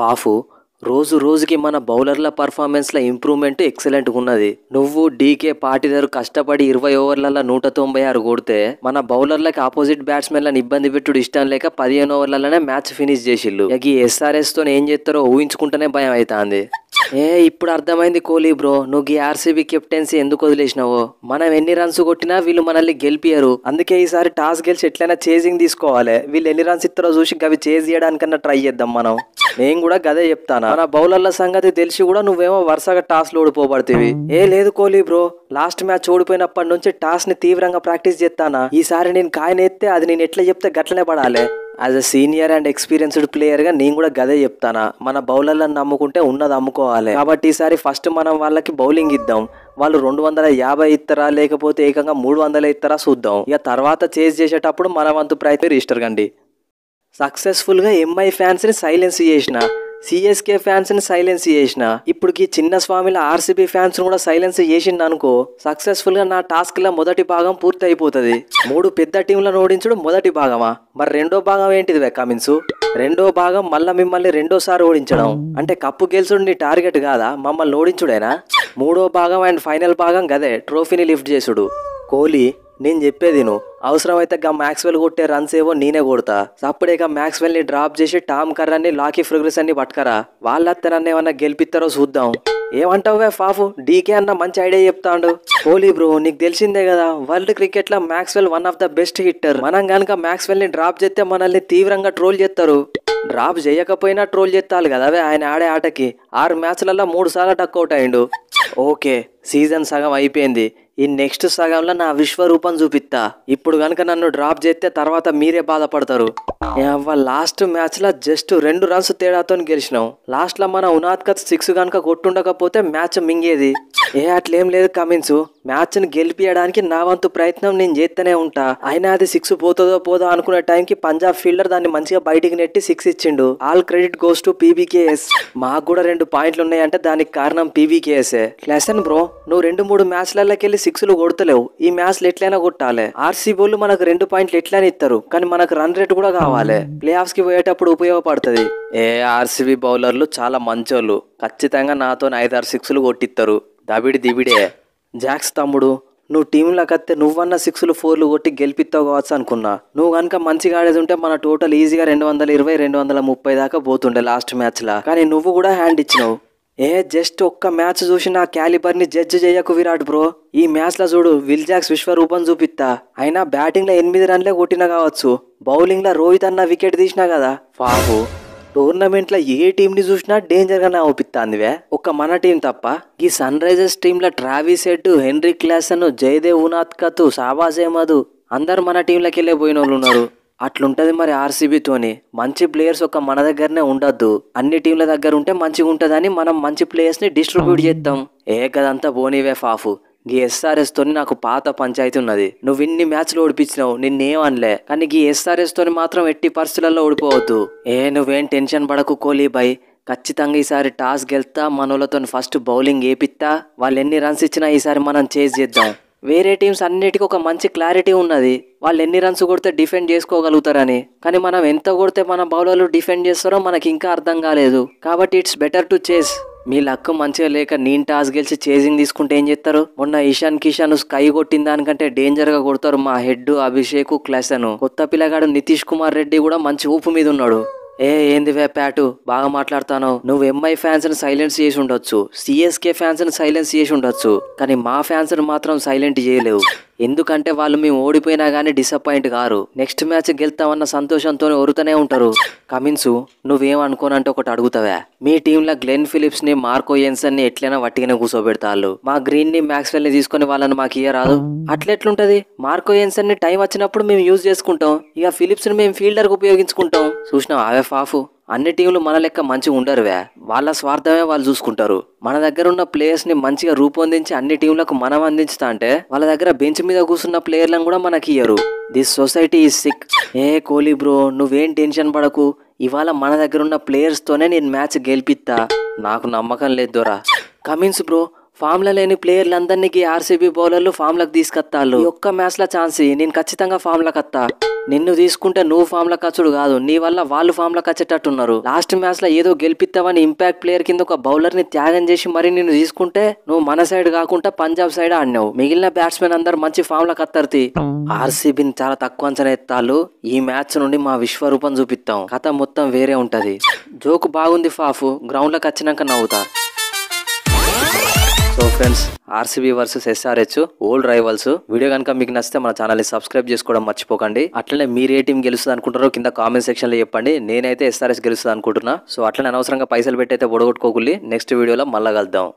ఫాఫు రోజు రోజుకి మన బౌలర్ల పర్ఫార్మెన్స్ల ఇంప్రూవ్మెంట్ ఎక్సలెంట్ ఉన్నది నువ్వు డీకే పాటిదారు కష్టపడి ఇరవై ఓవర్లలో నూట తొంభై ఆరు కొడితే మన బౌలర్లకు ఆపోజిట్ బ్యాట్స్మెన్లను ఇబ్బంది పెట్టుడు ఇష్టం లేక పదిహేను ఓవర్లలోనే మ్యాచ్ ఫినిష్ చేసిల్లు ఇక ఈ ఎస్ఆర్ఎస్తో ఏం చేస్తారో ఊహించుకుంటేనే భయం అవుతుంది ఏ ఇప్పుడు అర్థమైంది కోహ్లీ బ్రో నువ్వు ఈ ఆర్సీబీ కెప్టెన్సీ ఎందుకు వదిలేసినావో మనం ఎన్ని రన్స్ కొట్టినా వీళ్ళు మనల్ని గెలిపియరు అందుకే ఈసారి టాస్ గెలిచి ఎట్లయినా చేజింగ్ తీసుకోవాలి వీళ్ళు ఎన్ని రన్స్ ఇస్తారో చూసి అవి చేజ్ చేయడానికన్నా ట్రై చేద్దాం మనం నేను కూడా గదే చెప్తాను మన బౌలర్ల సంగతి తెలిసి కూడా నువ్వేమో వరుసగా టాస్లు ఓడిపోబడుతీవి ఏ లేదు కోహ్లీ బ్రో లాస్ట్ మ్యాచ్ ఓడిపోయినప్పటి నుంచి టాస్ ని తీవ్రంగా ప్రాక్టీస్ చేస్తానా ఈసారి నేను కాయనెత్తే అది నేను ఎట్లా చెప్తే గట్లనే పడాలి as a senior and experienced ప్లేయర్గా నేను కూడా గదే చెప్తానా మన బౌలర్లను నమ్ముకుంటే ఉన్నది అమ్ముకోవాలి కాబట్టి ఈసారి ఫస్ట్ మనం వాళ్ళకి బౌలింగ్ ఇద్దాం వాళ్ళు రెండు వందల యాభై ఇస్తారా లేకపోతే ఏకంగా మూడు వందల ఇస్తారా చూద్దాం ఇక తర్వాత చేజ్ చేసేటప్పుడు మన వంతు ప్రయత్నం రిజిస్టర్ కండి సక్సెస్ఫుల్గా ఎంఐ ఫ్యాన్స్ని సైలెన్స్ చేసిన సిఎస్కే ఫ్యాన్స్ని సైలెన్స్ చేసిన ఇప్పటికి చిన్న స్వామిల ఆర్సీబీ ఫ్యాన్స్ను కూడా సైలెన్స్ చేసింది అనుకో సక్సెస్ఫుల్గా నా టాస్క్లో మొదటి భాగం పూర్తి అయిపోతుంది మూడు పెద్ద టీంలను ఓడించడం మొదటి భాగమా మరి రెండో భాగం ఏంటిది కమిన్స్ రెండో భాగం మళ్ళీ మిమ్మల్ని రెండోసారి ఓడించడం అంటే కప్పు గెలుచుడు నీ టార్గెట్ కాదా మమ్మల్ని ఓడించుడేనా మూడో భాగం అండ్ ఫైనల్ భాగం గదే ట్రోఫీని లిఫ్ట్ చేసుడు కోహ్లీ నేను చెప్పేది నువ్వు అవసరమైతే గా మ్యాక్స్వెల్ కొట్టే రన్స్ ఏవో నేనే కొడతా అప్పుడే గా మ్యాక్స్వెల్ని డ్రాప్ చేసి టామ్ కర్రాన్ని లాకీ అన్ని పట్టుకరా వాళ్ళ తనన్న ఏమన్నా గెలిపిస్తారో చూద్దాం ఏమంటావు ఫాఫు డీకే అన్న మంచి ఐడియా చెప్తాడు కోహ్లీ బ్రో నీకు తెలిసిందే కదా వరల్డ్ క్రికెట్ లో Maxwell one of the best hitter మనం కనుక మ్యాక్స్వెల్ ని డ్రాప్ చేస్తే మనల్ని తీవ్రంగా ట్రోల్ చేస్తారు డ్రాప్ చేయకపోయినా ట్రోల్ కదా అవే ఆయన ఆడే ఆటకి ఆరు మ్యాచ్లలో మూడు సార్లు టక్అవుట్ అయిండు ఓకే సీజన్ సగం అయిపోయింది ఈ నెక్స్ట్ సగంలో నా విశ్వరూపం చూపిస్తా ఇప్పుడు కనుక నన్ను డ్రాప్ చేస్తే తర్వాత మీరే బాధపడతారు లాస్ట్ మ్యాచ్లో జస్ట్ రెండు రన్స్ తేడాతో గెలిచినాం లాస్ట్లో మన ఉనాద్కత్ సిక్స్ కనుక కొట్టుండకపోతే మ్యాచ్ మింగేది ఏ అట్లేం లేదు కమిన్స్ మ్యాచ్ని గెలిపియడానికి నా వంతు ప్రయత్నం నేను చేస్తూనే ఉంటా అయినా అది సిక్స్ పోతుందో పోదో అనుకునే టైంకి పంజాబ్ ఫీల్డర్ దాన్ని మంచిగా బయటికి నెట్టి సిక్స్ ఇచ్చిండు all credit goes to PVKS మాకు కూడా రెండు పాయింట్లు ఉన్నాయంటే దానికి కారణం పీబీకేఎస్ లెసన్ బ్రో నువ్వు రెండు మూడు మ్యాచ్లకెళ్ళి సిక్స్లు కొడతలేవు ఈ మ్యాచ్లు ఎట్లయినా కొట్టాలి ఆర్సీబీలు మనకు రెండు పాయింట్లు ఎట్లయినా ఇస్తారు కానీ మనకు రన్ రేట్ కూడా కావాలి ప్లే ఆఫ్స్ కి పోయేటప్పుడు ఉపయోగపడుతుంది ఏ ఆర్సీబీ బౌలర్లు చాలా మంచోళ్ళు ఖచ్చితంగా నాతో ఐదారు సిక్స్లు కొట్టిస్తారు దబిడి దిబిడే జాక్స్ తమ్ముడు నువ్వు టీంలో కత్తే నువ్వన్నా సిక్స్లు ఫోర్లు కొట్టి గెలిపిస్తావు కావచ్చు అనుకున్నా నువ్వు కనుక మంచిగా ఆడేది ఉంటే మన టోటల్ ఈజీగా రెండు వందల ఇరవై రెండు వందల ముప్పై దాకా పోతుండే లాస్ట్ మ్యాచ్లా కానీ నువ్వు కూడా హ్యాండ్ ఇచ్చినావు ఏ జస్ట్ ఒక్క మ్యాచ్ చూసి నా క్యాలిబర్ని జడ్జ్ చేయకు విరాట్ బ్రో ఈ మ్యాచ్లో చూడు విల్జాక్స్ విశ్వరూపం చూపిస్తా అయినా బ్యాటింగ్లో ఎనిమిది రన్లే కొట్టినా కావచ్చు బౌలింగ్లో రోహిత్ అన్న వికెట్ తీసినా కదా బాబు టోర్నమెంట్లో ఏ టీంని చూసినా డేంజర్గానే అవుపిస్తాందివే ఒక మన టీం తప్ప ఈ సన్ రైజర్స్ టీంలో Travis Head Henry Klaasen Jaydev Unadkat Shahbaz Ahmed అందరు మన టీంలోకి వెళ్ళే పోయిన వాళ్ళు ఉన్నారు అట్లుంటుంది మరి ఆర్సీబీతోని మంచి ప్లేయర్స్ ఒక మన దగ్గరనే ఉండొద్దు అన్ని టీంల దగ్గర ఉంటే మంచిగా ఉంటుందని మనం మంచి ప్లేయర్స్ని డిస్ట్రిబ్యూట్ చేద్దాం ఏ కదంతా పోనీవే ఫాఫు గీ ఎస్ఆర్ఎస్ తోని నాకు పాత పంచాయతీ ఉన్నది నువ్వు ఇన్ని మ్యాచ్లు ఓడిపించినావు నిన్నేం అనలే కానీ గీ ఎస్ఆర్ఎస్ తోని మాత్రం ఎట్టి పరిస్థితులలో ఓడిపోవద్దు ఏ నువ్వేం టెన్షన్ పడకు కోహ్లీ బై ఖచ్చితంగా ఈసారి టాస్ గెలుతా మనోళ్ళతో ఫస్ట్ బౌలింగ్ ఏపిత్తా వాళ్ళు ఎన్ని రన్స్ ఇచ్చినా ఈసారి మనం చేజ్ చేద్దాం వేరే టీమ్స్ అన్నిటికీ ఒక మంచి క్లారిటీ ఉన్నది వాళ్ళు ఎన్ని రన్స్ కొడితే డిఫెండ్ చేసుకోగలుగుతారని కానీ మనం ఎంత కొడితే మన బౌలర్లు డిఫెండ్ చేస్తారో మనకి ఇంకా అర్థం కాలేదు కాబట్టి ఇట్స్ బెటర్ టు చేస్ మీ లక్ మంచిగా లేక నేను టాస్ గెలిచి చేజింగ్ తీసుకుంటే ఏం చేస్తారు మొన్న ఇషాన్ కిషాన్ స్కై కొట్టిన దానికంటే డేంజర్ గా కొడతారు మా హెడ్ అభిషేక్ క్లాసను కొత్త పిల్లగాడు నితీష్ కుమార్ రెడ్డి కూడా మంచి ఊపు మీద ఉన్నాడు ఏ ఏంది వే ప్యాటు బాగా మాట్లాడతాను నువ్వు ఎంఐ ఫ్యాన్స్ ని సైలెన్స్ చేసి ఉండొచ్చు సిఎస్కే ఫ్యాన్స్ ని సైలెన్స్ చేసి ఉండొచ్చు కానీ మా ఫ్యాన్స్ ని మాత్రం సైలెంట్ చేయలేవు ఎందుకంటే వాళ్ళు మేము ఓడిపోయినా కానీ డిసప్పాయింట్ కారు నెక్స్ట్ మ్యాచ్ గెలుతామన్న సంతోషంతో ఒరుతూనే ఉంటారు కమిన్స్ నువ్వేమనుకోనంటే ఒకటి అడుగుతావా మీ టీంలో గ్లెన్ ఫిలిప్స్ని మార్కో ని ఎట్లైనా వట్టిగానే కూర్చోబెడతాళ్ళు మా గ్రీన్ని ని తీసుకొని వాళ్ళని మాకు ఇయ్యరాదు అట్లెట్లుంటది మార్కో ని టైం వచ్చినప్పుడు మేము యూజ్ చేసుకుంటాం ఇక ఫిలిప్స్ని మేము ఫీల్డర్కి ఉపయోగించుకుంటాం చూసినా అవే ఫాఫు అన్ని టీంలు మన లెక్క మంచిగా ఉండరువే వాళ్ళ స్వార్థమే వాళ్ళు చూసుకుంటారు మన దగ్గర ఉన్న ప్లేయర్స్ని మంచిగా రూపొందించి అన్ని టీంలకు మనం అందించుతా అంటే వాళ్ళ దగ్గర బెంచ్ మీద కూర్చున్న ప్లేయర్లను కూడా మనకి ఇయ్యరు దిస్ సొసైటీ ఈజ్ సిక్ ఏ కోహ్లీ బ్రో నువ్వేం టెన్షన్ పడకు ఇవాళ మన దగ్గర ఉన్న ప్లేయర్స్తోనే నేను మ్యాచ్ గెలిపిస్తా నాకు నమ్మకం లేదు దొరా కమిన్స్ బ్రో ఫామ్లో లేని ప్లేయర్లందరినీ ఆర్సీబీ బౌలర్లు ఫామ్లకు తీసుకొత్తాళ్ళు ఒక్క మ్యాచ్లో ఛాన్స్ నేను ఖచ్చితంగా ఫామ్లకు వస్తా నిన్ను తీసుకుంటే నువ్వు ఫామ్లకు వచ్చుడు కాదు నీ వల్ల వాళ్ళు ఫామ్లకు వచ్చేటట్టున్నారు లాస్ట్ మ్యాచ్లో ఏదో గెలిపిస్తావని ఇంపాక్ట్ ప్లేయర్ కింద ఒక బౌలర్ని త్యాగం చేసి మరి నిన్ను తీసుకుంటే నువ్వు మన సైడ్ కాకుండా పంజాబ్ సైడ్ ఆడినావు మిగిలిన బ్యాట్స్మెన్ అందరు మంచి ఫామ్లకు అత్తరుతి ఆర్సీబీని చాలా తక్కువ అంచనా ఎత్తాలు ఈ మ్యాచ్ నుండి మా విశ్వరూపం చూపిస్తాం కథ మొత్తం వేరే ఉంటది జోకు బాగుంది ఫాఫు గ్రౌండ్లోకి వచ్చినాక నవ్వుతా so friends RCB versus SRH old rivals video కనుక మీకు నచ్చితే మన ఛానల్ని సబ్స్క్రైబ్ చేసుకోవడం మర్చిపోకండి అట్లనే మీరు ఏ టీం గెలుస్తుంది అనుకుంటారో కింద కామెంట్ సెక్షన్లో చెప్పండి నేనైతే ఎస్ఆర్ఎస్ గెలుస్తుంది అనుకుంటున్నా సో అట్లనే అనవసరంగా పైసలు పెట్టి అయితే నెక్స్ట్ వీడియోలో మళ్ళీ కలుద్దాం